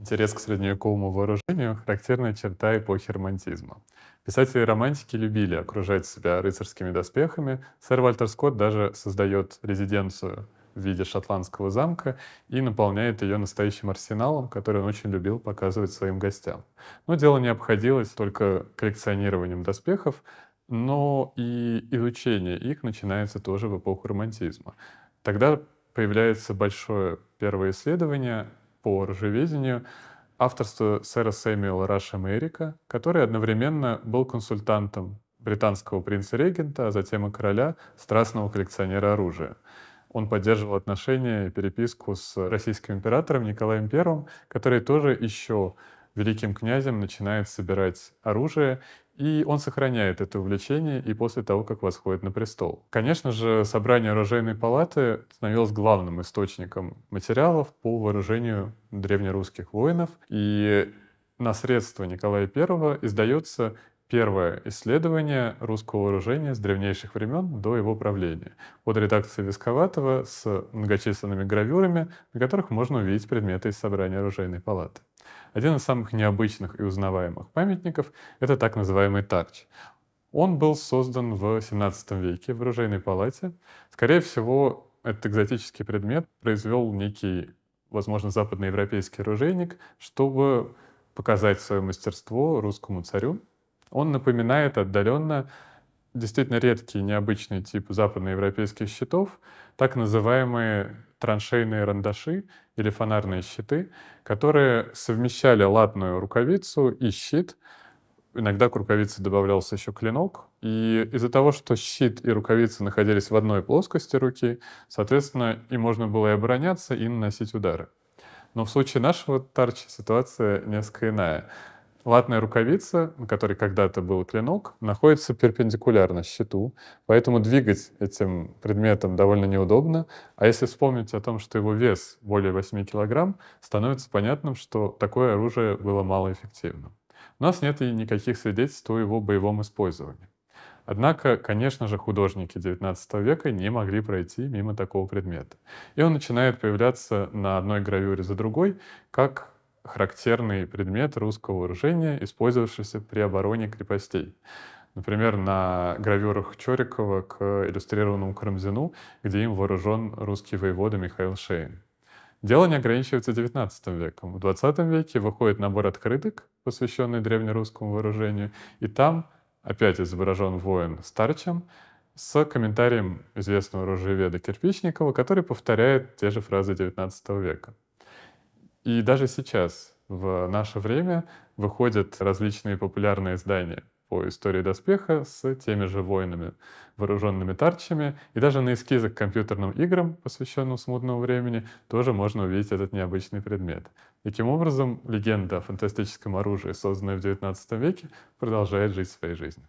Интерес к средневековому вооружению – характерная черта эпохи романтизма. Писатели романтики любили окружать себя рыцарскими доспехами. Сэр Вальтер Скотт даже создает резиденцию в виде шотландского замка и наполняет ее настоящим арсеналом, который он очень любил показывать своим гостям. Но дело не обходилось только коллекционированием доспехов, но и изучение их начинается тоже в эпоху романтизма. Тогда появляется большое первое исследование по ржеведению авторство сэра Сэмюэла Раша Мэрика, который одновременно был консультантом британского принца-регента, а затем и короля, страстного коллекционера оружия. Он поддерживал отношения и переписку с российским императором Николаем I, который тоже еще великим князем начинает собирать оружие и он сохраняет это увлечение и после того, как восходит на престол. Конечно же, собрание оружейной палаты становилось главным источником материалов по вооружению древнерусских воинов, и на средства Николая I издается первое исследование русского вооружения с древнейших времен до его правления под редакцией Висковатого с многочисленными гравюрами, на которых можно увидеть предметы из собрания оружейной палаты. Один из самых необычных и узнаваемых памятников — это так называемый тарч. Он был создан в 17 веке в оружейной палате. Скорее всего, этот экзотический предмет произвел некий, возможно, западноевропейский оружейник, чтобы показать свое мастерство русскому царю. Он напоминает отдаленно действительно редкие необычные типы западноевропейских щитов, так называемые траншейные рандаши или фонарные щиты, которые совмещали латную рукавицу и щит. Иногда к рукавице добавлялся еще клинок. И из-за того, что щит и рукавица находились в одной плоскости руки, соответственно, и можно было и обороняться, и наносить удары. Но в случае нашего Тарча ситуация несколько иная. Латная рукавица, на которой когда-то был клинок, находится перпендикулярно щиту, поэтому двигать этим предметом довольно неудобно. А если вспомнить о том, что его вес более 8 килограмм, становится понятным, что такое оружие было малоэффективным. У нас нет и никаких свидетельств о его боевом использовании. Однако, конечно же, художники XIX века не могли пройти мимо такого предмета. И он начинает появляться на одной гравюре за другой, как характерный предмет русского вооружения, использовавшийся при обороне крепостей. Например, на гравюрах Чорикова к иллюстрированному Карамзину, где им вооружен русский воевода Михаил Шейн. Дело не ограничивается XIX веком. В XX веке выходит набор открыток, посвященный древнерусскому вооружению, и там опять изображен воин старчем с комментарием известного оружиеведа Кирпичникова, который повторяет те же фразы XIX века. И даже сейчас, в наше время, выходят различные популярные издания по истории доспеха с теми же воинами, вооруженными тарчами. И даже на эскизах к компьютерным играм, посвященным смутному времени, тоже можно увидеть этот необычный предмет. Таким образом, легенда о фантастическом оружии, созданная в XIX веке, продолжает жить своей жизнью.